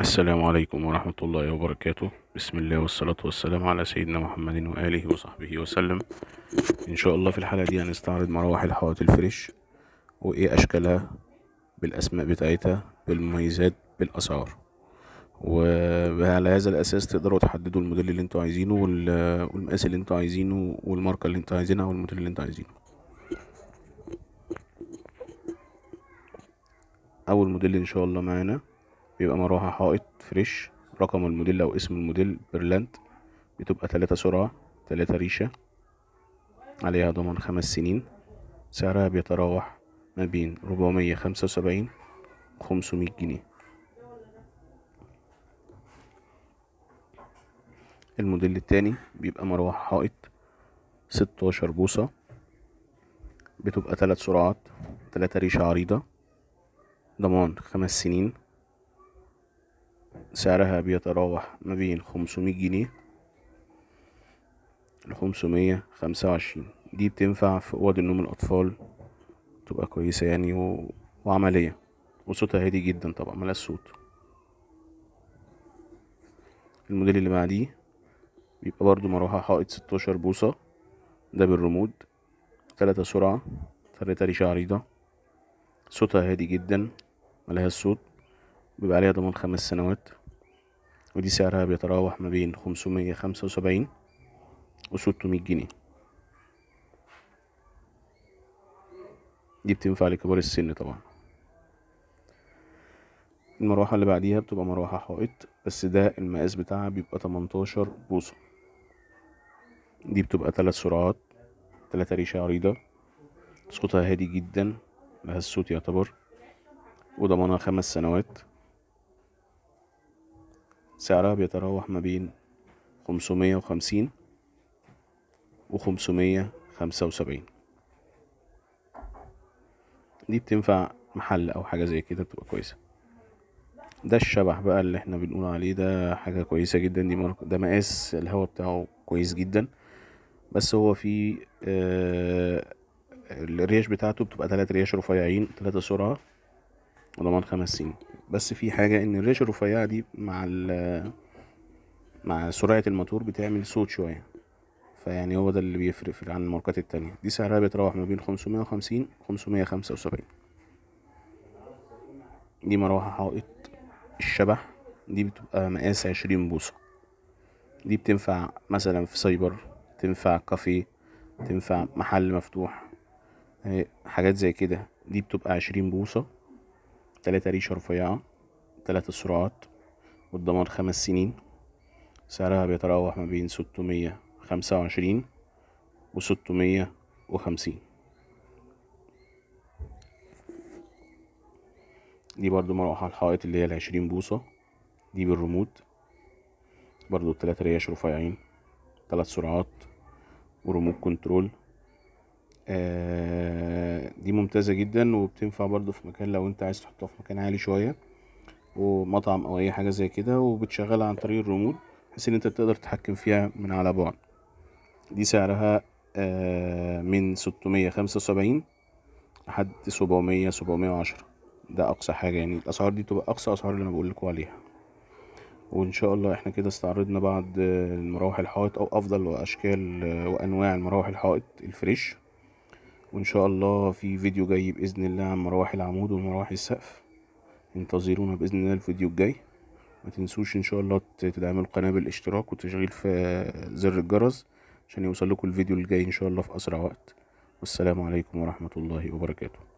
السلام عليكم ورحمة الله وبركاته بسم الله والصلاة والسلام على سيدنا محمد وآله وصحبه وسلم إن شاء الله في الحلقة دي هنستعرض مراوح الحوائط الفريش وإيه أشكالها بالأسماء بتاعتها بالمميزات بالأسعار وعلى هذا الأساس تقدروا تحددوا الموديل اللي انتوا عايزينه والمقاس اللي انتوا عايزينه والماركة اللي انتوا عايزينها والموديل اللي انتوا عايزينه أول موديل إن شاء الله معانا بيبقى مروحة حائط فريش رقم الموديل أو اسم الموديل برلاند بتبقى تلاتة سرعة تلاتة ريشة عليها ضمان خمس سنين سعرها بيتراوح ما بين ربعمية خمسة وسبعين وخمسمية جنيه الموديل التاني بيبقى مروحة حائط ستاشر بوصة بتبقى تلات سرعات تلاتة ريشة عريضة ضمان خمس سنين سعرها بيتراوح ما بين 500 جنيه ل 525 دي بتنفع في اوض النوم الاطفال تبقى كويسه يعني و... وعمليه وصوتها هادي جدا طبعا ملهاش صوت الموديل اللي بعديه بيبقى برضو مروحه حائط 16 بوصه ده بالريموت تلاتة سرعه تلاتة ريشه عريضه صوتها هادي جدا ملهاش صوت بيبقى عليها ضمان خمس سنوات ودي سعرها بيتراوح ما بين خمسة وسبعين وستمية جنيه دي بتنفع لكبار السن طبعا المروحة اللي بعديها بتبقى مروحة حائط بس ده المقاس بتاعها بيبقى تمنتاشر بوصة دي بتبقى تلات سرعات تلاتة ريشة عريضة صوتها هادي جدا لها الصوت يعتبر وضمانها خمس سنوات سعرها بيتراوح ما بين خمسمية وخمسين وخمسمية خمسة وسبعين دي بتنفع محل أو حاجة زي كده بتبقى كويسة ده الشبح بقى اللي احنا بنقول عليه ده حاجة كويسة جدا دي مارك ده مقاس الهواء بتاعه كويس جدا بس هو فيه آه الريش بتاعته بتبقى تلات رياش رفيعين تلاتة سرعة وضمان خمس سنين بس في حاجه ان الريشه الرفيعه دي مع ال مع سرعه الموتور بتعمل صوت شويه فيعني هو ده اللي بيفرق عن الماركات التانية دي سعرها بيتراوح ما بين خمسمية وخمسين خمسة وسبعين دي مروحة حائط الشبح دي بتبقى مقاس عشرين بوصة دي بتنفع مثلا في سايبر تنفع كافيه تنفع محل مفتوح إيه، حاجات زي كده دي بتبقى عشرين بوصة تلاتة ريشة رفيعة تلات سرعات والضمان خمس سنين سعرها بيتراوح ما بين ستمية خمسة وعشرين وستمية وخمسين دي برضو مروحة الحائط اللي هي العشرين بوصة دي بالريموت برضو التلاتة ريش رفيعين تلات سرعات وريموت كنترول آه دي ممتازة جدا وبتنفع برضو في مكان لو انت عايز تحطها في مكان عالي شوية ومطعم او اي حاجة زي كده وبتشغلها عن طريق الريموت بحيث ان انت تقدر تتحكم فيها من على بعد دي سعرها آه، من ستمية خمسة وسبعين لحد سبعمية سبعمية وعشرة ده اقصى حاجة يعني الاسعار دي تبقى اقصى اسعار اللي انا بقولكوا عليها وان شاء الله احنا كده استعرضنا بعض آه، المراوح الحائط او افضل اشكال آه، وانواع المراوح الحائط الفريش وان شاء الله في فيديو جاي باذن الله عن مراوح العمود ومراوح السقف انتظرونا باذن الله الفيديو الجاي ما تنسوش ان شاء الله تدعموا القناه بالاشتراك وتشغيل في زر الجرس عشان يوصل لكم الفيديو الجاي ان شاء الله في اسرع وقت والسلام عليكم ورحمه الله وبركاته